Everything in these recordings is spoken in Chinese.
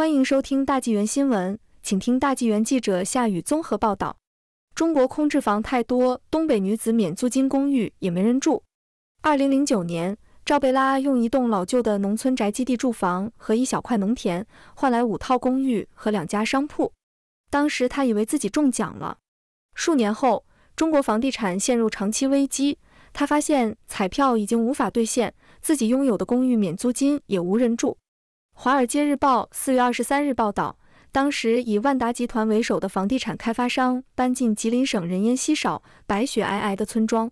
欢迎收听大纪元新闻，请听大纪元记者夏雨综合报道：中国空置房太多，东北女子免租金公寓也没人住。二零零九年，赵贝拉用一栋老旧的农村宅基地住房和一小块农田换来五套公寓和两家商铺，当时她以为自己中奖了。数年后，中国房地产陷入长期危机，她发现彩票已经无法兑现，自己拥有的公寓免租金也无人住。《华尔街日报》四月二十三日报道，当时以万达集团为首的房地产开发商搬进吉林省人烟稀少、白雪皑皑的村庄。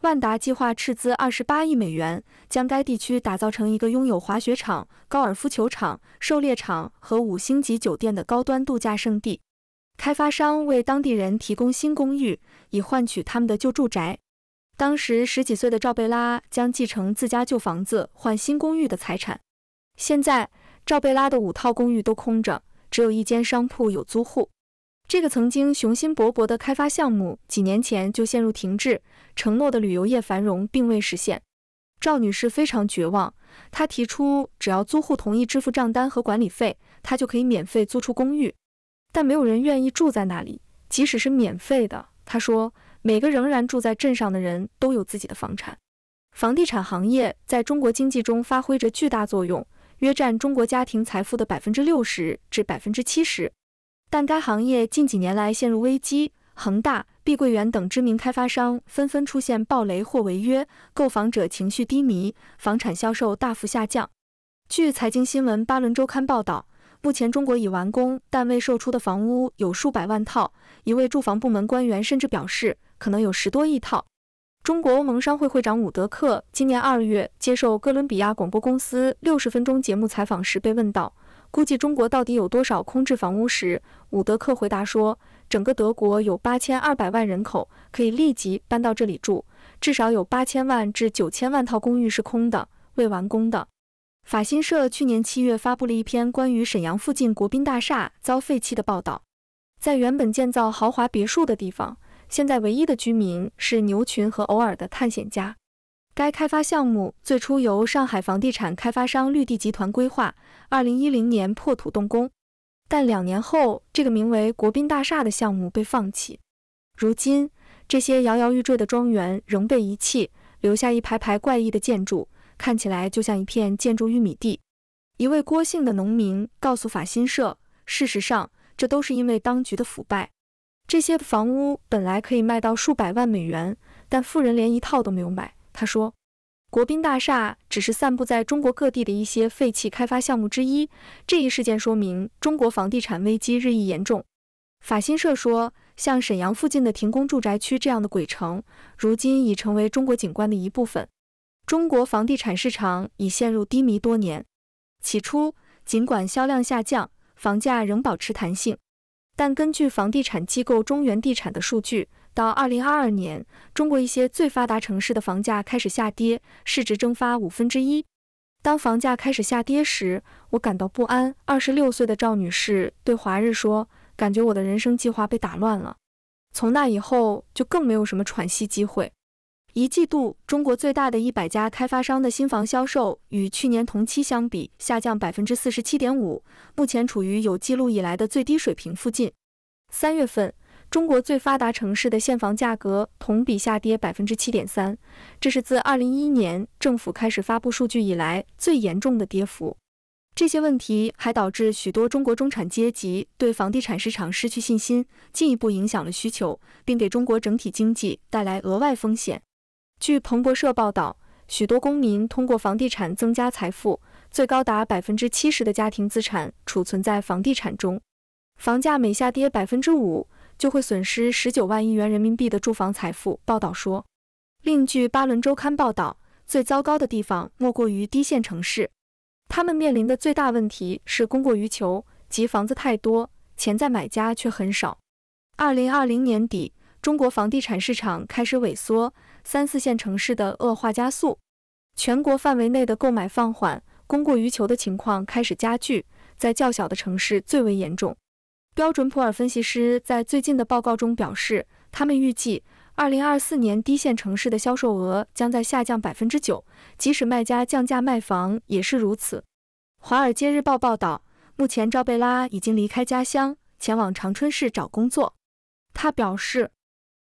万达计划斥资二十八亿美元，将该地区打造成一个拥有滑雪场、高尔夫球场、狩猎场和五星级酒店的高端度假胜地。开发商为当地人提供新公寓，以换取他们的旧住宅。当时十几岁的赵贝拉将继承自家旧房子换新公寓的财产。现在。赵贝拉的五套公寓都空着，只有一间商铺有租户。这个曾经雄心勃勃的开发项目几年前就陷入停滞，承诺的旅游业繁荣并未实现。赵女士非常绝望，她提出只要租户同意支付账单和管理费，她就可以免费租出公寓。但没有人愿意住在那里，即使是免费的。她说：“每个仍然住在镇上的人都有自己的房产。”房地产行业在中国经济中发挥着巨大作用。约占中国家庭财富的百分之六十至百分之七十，但该行业近几年来陷入危机，恒大、碧桂园等知名开发商纷纷出现暴雷或违约，购房者情绪低迷，房产销售大幅下降。据财经新闻《巴伦周刊》报道，目前中国已完工但未售出的房屋有数百万套，一位住房部门官员甚至表示，可能有十多亿套。中国欧盟商会会长伍德克今年二月接受哥伦比亚广播公司六十分钟节目采访时被问到，估计中国到底有多少空置房屋时，伍德克回答说，整个德国有八千二百万人口可以立即搬到这里住，至少有八千万至九千万套公寓是空的、未完工的。法新社去年七月发布了一篇关于沈阳附近国宾大厦遭废弃的报道，在原本建造豪华别墅的地方。现在唯一的居民是牛群和偶尔的探险家。该开发项目最初由上海房地产开发商绿地集团规划，二零一零年破土动工，但两年后，这个名为国宾大厦的项目被放弃。如今，这些摇摇欲坠的庄园仍被遗弃，留下一排排怪异的建筑，看起来就像一片建筑玉米地。一位郭姓的农民告诉法新社：“事实上，这都是因为当局的腐败。”这些房屋本来可以卖到数百万美元，但富人连一套都没有买。他说：“国宾大厦只是散布在中国各地的一些废弃开发项目之一。这一事件说明中国房地产危机日益严重。”法新社说：“像沈阳附近的停工住宅区这样的鬼城，如今已成为中国景观的一部分。中国房地产市场已陷入低迷多年。起初，尽管销量下降，房价仍保持弹性。”但根据房地产机构中原地产的数据，到二零二二年，中国一些最发达城市的房价开始下跌，市值蒸发五分之一。当房价开始下跌时，我感到不安。二十六岁的赵女士对《华日》说：“感觉我的人生计划被打乱了，从那以后就更没有什么喘息机会。”一季度，中国最大的一百家开发商的新房销售与去年同期相比下降百分之四十七点五，目前处于有记录以来的最低水平附近。三月份，中国最发达城市的现房价格同比下跌百分之七点三，这是自二零一一年政府开始发布数据以来最严重的跌幅。这些问题还导致许多中国中产阶级对房地产市场失去信心，进一步影响了需求，并给中国整体经济带来额外风险。据彭博社报道，许多公民通过房地产增加财富，最高达百分之七十的家庭资产储存在房地产中。房价每下跌百分之五，就会损失十九万亿元人民币的住房财富。报道说，另据《巴伦周刊》报道，最糟糕的地方莫过于低线城市，他们面临的最大问题是供过于求，即房子太多，潜在买家却很少。二零二零年底，中国房地产市场开始萎缩。三四线城市的恶化加速，全国范围内的购买放缓，供过于求的情况开始加剧，在较小的城市最为严重。标准普尔分析师在最近的报告中表示，他们预计，二零二四年低线城市的销售额将在下降百分之九，即使卖家降价卖房也是如此。《华尔街日报》报道，目前赵贝拉已经离开家乡，前往长春市找工作。他表示，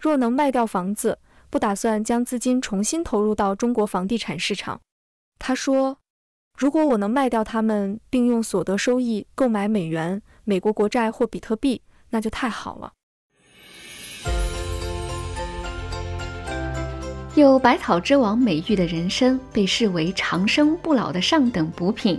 若能卖掉房子。不打算将资金重新投入到中国房地产市场，他说：“如果我能卖掉他们，并用所得收益购买美元、美国国债或比特币，那就太好了。”有“百草之王”美誉的人参，被视为长生不老的上等补品。